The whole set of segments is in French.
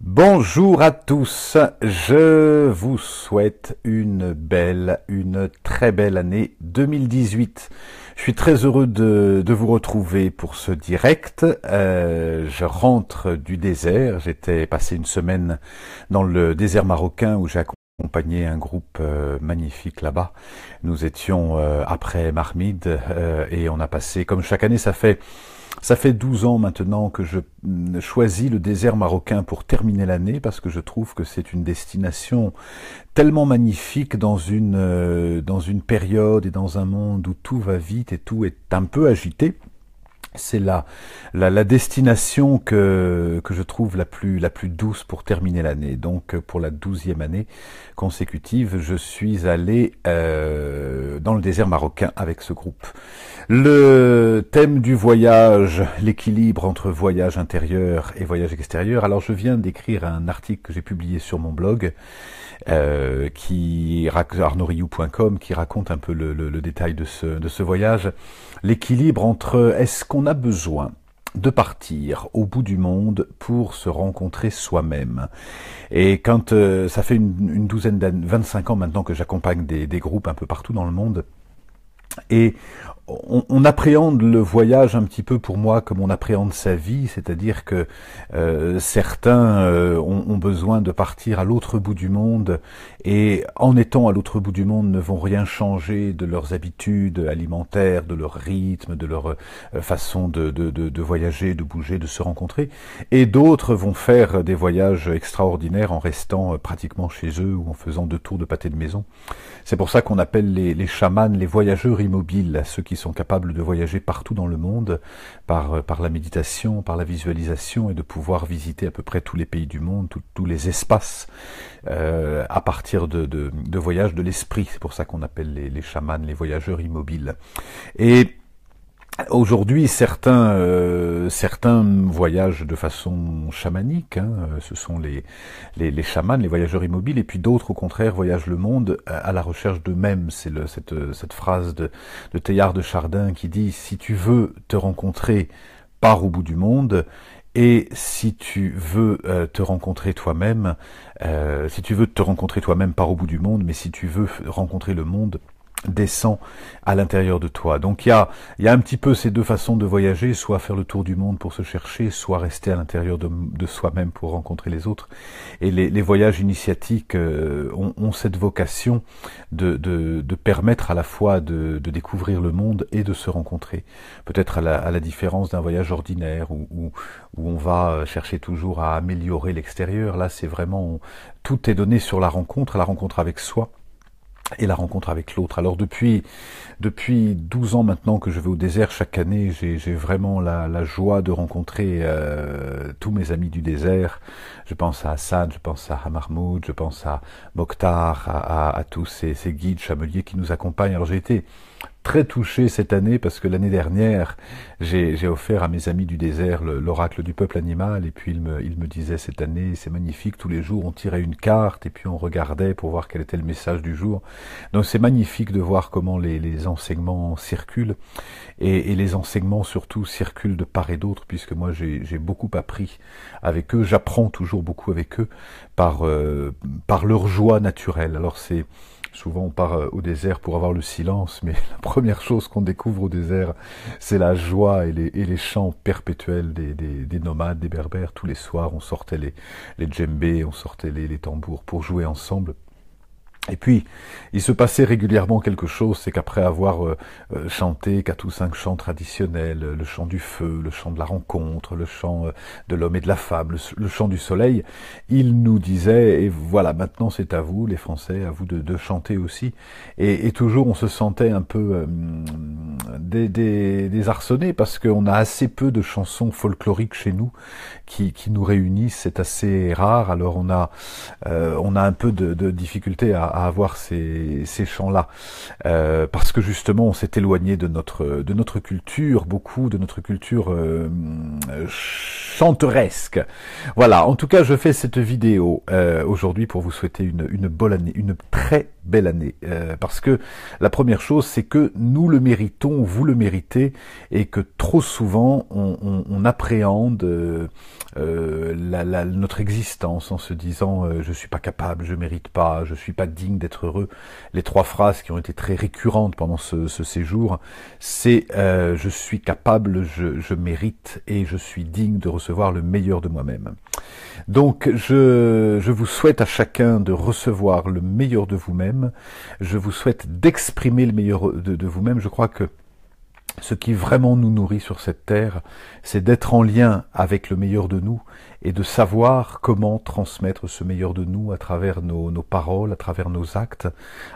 Bonjour à tous, je vous souhaite une belle, une très belle année 2018. Je suis très heureux de, de vous retrouver pour ce direct. Euh, je rentre du désert, j'étais passé une semaine dans le désert marocain où j'ai accompagné un groupe euh, magnifique là-bas. Nous étions euh, après Marmide et on a passé, comme chaque année ça fait... Ça fait 12 ans maintenant que je choisis le désert marocain pour terminer l'année parce que je trouve que c'est une destination tellement magnifique dans une, euh, dans une période et dans un monde où tout va vite et tout est un peu agité c'est la, la, destination que, que je trouve la plus, la plus douce pour terminer l'année. Donc pour la douzième année consécutive, je suis allé euh, dans le désert marocain avec ce groupe. Le thème du voyage, l'équilibre entre voyage intérieur et voyage extérieur. Alors je viens d'écrire un article que j'ai publié sur mon blog, euh, qui qui raconte un peu le, le, détail de ce, de ce voyage. L'équilibre entre est-ce qu'on on a besoin de partir au bout du monde pour se rencontrer soi-même. Et quand euh, ça fait une, douzaine d'années, 25 ans maintenant que j'accompagne des, des groupes un peu partout dans le monde, et on, appréhende le voyage un petit peu pour moi comme on appréhende sa vie, c'est-à-dire que euh, certains euh, ont, besoin de partir à l'autre bout du monde et en étant à l'autre bout du monde ne vont rien changer de leurs habitudes alimentaires, de leur rythme, de leur euh, façon de, de, de, voyager, de bouger, de se rencontrer. Et d'autres vont faire des voyages extraordinaires en restant pratiquement chez eux ou en faisant deux tours de pâté de maison. C'est pour ça qu'on appelle les, les chamans les voyageurs immobiles, ceux qui sont capables de voyager partout dans le monde par, euh, par la méditation, par la visualisation et de pouvoir visiter à peu près tous les pays du monde, tous les espaces euh, à partir de, de, de voyages de l'esprit. C'est pour ça qu'on appelle les, les chamans les voyageurs immobiles. Et Aujourd'hui, certains, euh, certains voyagent de façon chamanique. Hein. Euh, ce sont les, les, les, chamans, les voyageurs immobiles, et puis d'autres, au contraire, voyagent le monde à, la recherche d'eux-mêmes. C'est cette, euh, cette phrase de, de de Chardin qui dit si tu veux te rencontrer, par au bout du monde. Et si tu veux te rencontrer toi-même, si tu veux te rencontrer toi-même, par au bout du monde. Mais si tu veux rencontrer le monde, descend à l'intérieur de toi. Donc il y a, y a, un petit peu ces deux façons de voyager, soit faire le tour du monde pour se chercher, soit rester à l'intérieur de, soi-même pour rencontrer les autres. Et les, voyages initiatiques euh, ont, cette vocation de, de, permettre à la fois de, découvrir le monde et de se rencontrer. Peut-être à la, différence d'un voyage ordinaire où, où, on va euh, chercher toujours à améliorer l'extérieur. Là c'est vraiment, tout est donné sur la rencontre, la rencontre avec soi et la rencontre avec l'autre. Alors depuis depuis 12 ans maintenant que je vais au désert chaque année, j'ai vraiment la, joie de rencontrer euh, tous mes amis du désert. Je pense à Hassan, je pense à Hamarmoud, je pense à Mokhtar, à, à, tous ces, guides chameliers qui nous accompagnent. Alors j'ai été très touché cette année parce que l'année dernière, j'ai offert à mes amis du désert l'oracle du peuple animal et puis ils me, ils me disaient cette année, c'est magnifique, tous les jours on tirait une carte et puis on regardait pour voir quel était le message du jour. Donc c'est magnifique de voir comment les, les enseignements circulent et, les enseignements surtout circulent de part et d'autre puisque moi j'ai beaucoup appris avec eux, j'apprends toujours beaucoup avec eux par, euh, par leur joie naturelle. Alors c'est Souvent, on part euh, au désert pour avoir le silence, mais la première chose qu'on découvre au désert, c'est la joie et les, et les chants perpétuels des, nomades, des berbères. Tous les soirs, on sortait les, les djembés, on sortait les tambours pour jouer ensemble. Et puis, il se passait régulièrement quelque chose, c'est qu'après avoir euh, euh, chanté quatre ou cinq chants traditionnels, euh, le chant du feu, le chant de la rencontre, le chant de l'homme et de la femme, le, chant du soleil, il nous disait, et voilà, maintenant c'est à vous, les Français, à vous de, chanter aussi. Et, toujours, on se sentait un peu désarçonné parce qu'on a assez peu de chansons folkloriques chez nous qui, nous réunissent, c'est assez rare, alors on a, on a un peu de, difficulté à à avoir ces, ces chants-là. Euh, parce que justement, on s'est éloigné de notre, de notre culture, beaucoup de notre culture euh, euh, chanteresque. Voilà, en tout cas, je fais cette vidéo aujourd'hui pour vous souhaiter une, une bonne année, une très belle année. parce que la première chose, c'est que nous le méritons, vous le méritez, et que trop souvent, on, appréhende notre existence en se disant je suis pas capable, je mérite pas, je suis pas digne d'être heureux. Les trois phrases qui ont été très récurrentes pendant ce, séjour, c'est euh, je suis capable, je, mérite et je suis digne de recevoir le meilleur de moi-même. Donc je, je vous souhaite à chacun de recevoir le meilleur de vous-même. Je vous souhaite d'exprimer le meilleur de vous-même. Je crois que ce qui vraiment nous nourrit sur cette terre, c'est d'être en lien avec le meilleur de nous et de savoir comment transmettre ce meilleur de nous à travers nos, nos, paroles, à travers nos actes,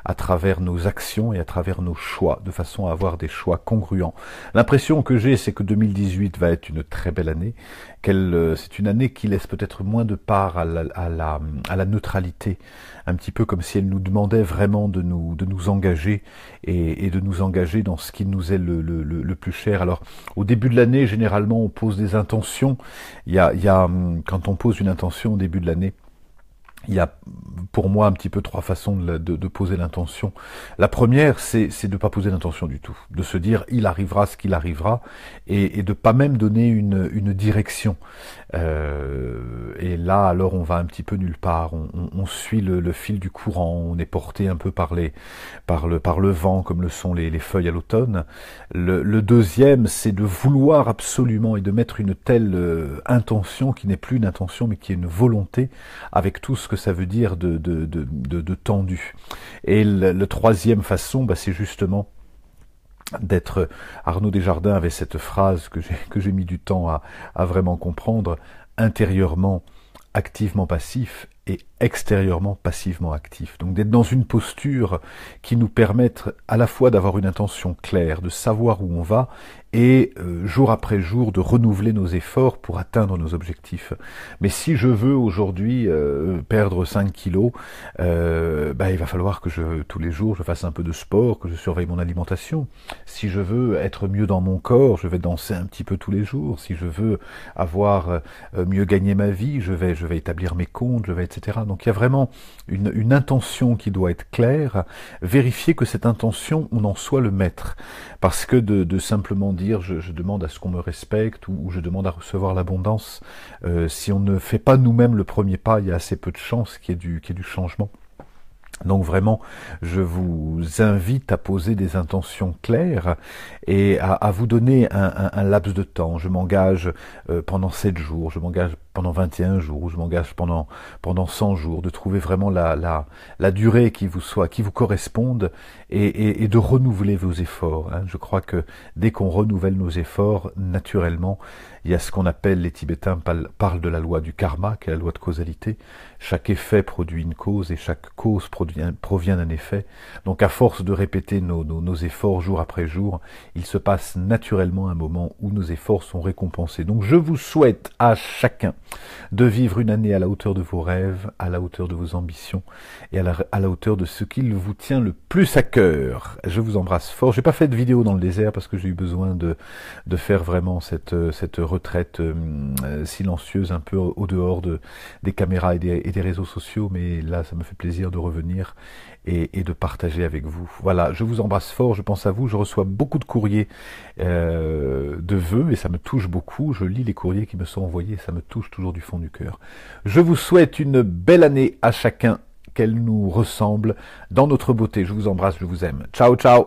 à travers nos actions et à travers nos choix, de façon à avoir des choix congruents. L'impression que j'ai, c'est que 2018 va être une très belle année, qu'elle, euh, c'est une année qui laisse peut-être moins de part à la, à, la, à la, neutralité, un petit peu comme si elle nous demandait vraiment de nous, de nous engager et, et de nous engager dans ce qui nous est le, le, le, le plus cher. Alors, au début de l'année, généralement, on pose des intentions. Il y a, il y a hum, quand on pose une intention au début de l'année, il y a pour moi un petit peu trois façons de, de, de poser l'intention. La première, c'est de ne pas poser l'intention du tout, de se dire il arrivera ce qu'il arrivera, et, et de pas même donner une, une direction. Euh, et là, alors, on va un petit peu nulle part, on, on, on suit le, le, fil du courant, on est porté un peu par, les, par, le, par le vent, comme le sont les, les feuilles à l'automne. Le, le, deuxième, c'est de vouloir absolument et de mettre une telle euh, intention qui n'est plus une intention, mais qui est une volonté, avec tout ce que ça veut dire de, de, tendu. Et la troisième façon, bah, c'est justement d'être... Arnaud Desjardins avait cette phrase que j'ai mis du temps à vraiment comprendre, intérieurement activement passif, et extérieurement passivement actif. Donc d'être dans une posture qui nous permette à la fois d'avoir une intention claire, de savoir où on va et euh, jour après jour de renouveler nos efforts pour atteindre nos objectifs. Mais si je veux aujourd'hui euh, perdre 5 kilos, euh, bah, il va falloir que je, tous les jours je fasse un peu de sport, que je surveille mon alimentation. Si je veux être mieux dans mon corps, je vais danser un petit peu tous les jours. Si je veux avoir mieux gagné ma vie, je vais, je vais établir mes comptes, je vais être donc il y a vraiment une, intention qui doit être claire. Vérifier que cette intention, on en soit le maître. Parce que de, simplement dire je, demande à ce qu'on me respecte ou, je demande à recevoir l'abondance, euh, si on ne fait pas nous-mêmes le premier pas, il y a assez peu de chances qu'il y ait du, changement. Donc vraiment, je vous invite à poser des intentions claires et à, vous donner un, un, laps de temps. Je m'engage euh, pendant sept jours, je m'engage pendant 21 jours, ou je m'engage pendant, pendant 100 jours, de trouver vraiment la, la, la durée qui vous soit, qui vous corresponde et, et, de renouveler vos efforts. Hein. Je crois que dès qu'on renouvelle nos efforts, naturellement, il y a ce qu'on appelle, les Tibétains parlent de la loi du karma, qui est la loi de causalité. Chaque effet produit une cause et chaque cause provient d'un effet. Donc à force de répéter nos, nos, nos efforts jour après jour, il se passe naturellement un moment où nos efforts sont récompensés. Donc je vous souhaite à chacun de vivre une année à la hauteur de vos rêves, à la hauteur de vos ambitions et à la, hauteur de ce qu'il vous tient le plus à cœur. Je vous embrasse fort. J'ai pas fait de vidéo dans le désert parce que j'ai eu besoin de, de faire vraiment cette, cette retraite euh, euh, silencieuse un peu au dehors de, des caméras et des réseaux sociaux, mais là ça me fait plaisir de revenir et, de partager avec vous. Voilà, je vous embrasse fort, je pense à vous, je reçois beaucoup de courriers euh, de vœux et ça me touche beaucoup. Je lis les courriers qui me sont envoyés ça me touche toujours du fond du cœur. Je vous souhaite une belle année à chacun, qu'elle nous ressemble dans notre beauté. Je vous embrasse, je vous aime. Ciao, ciao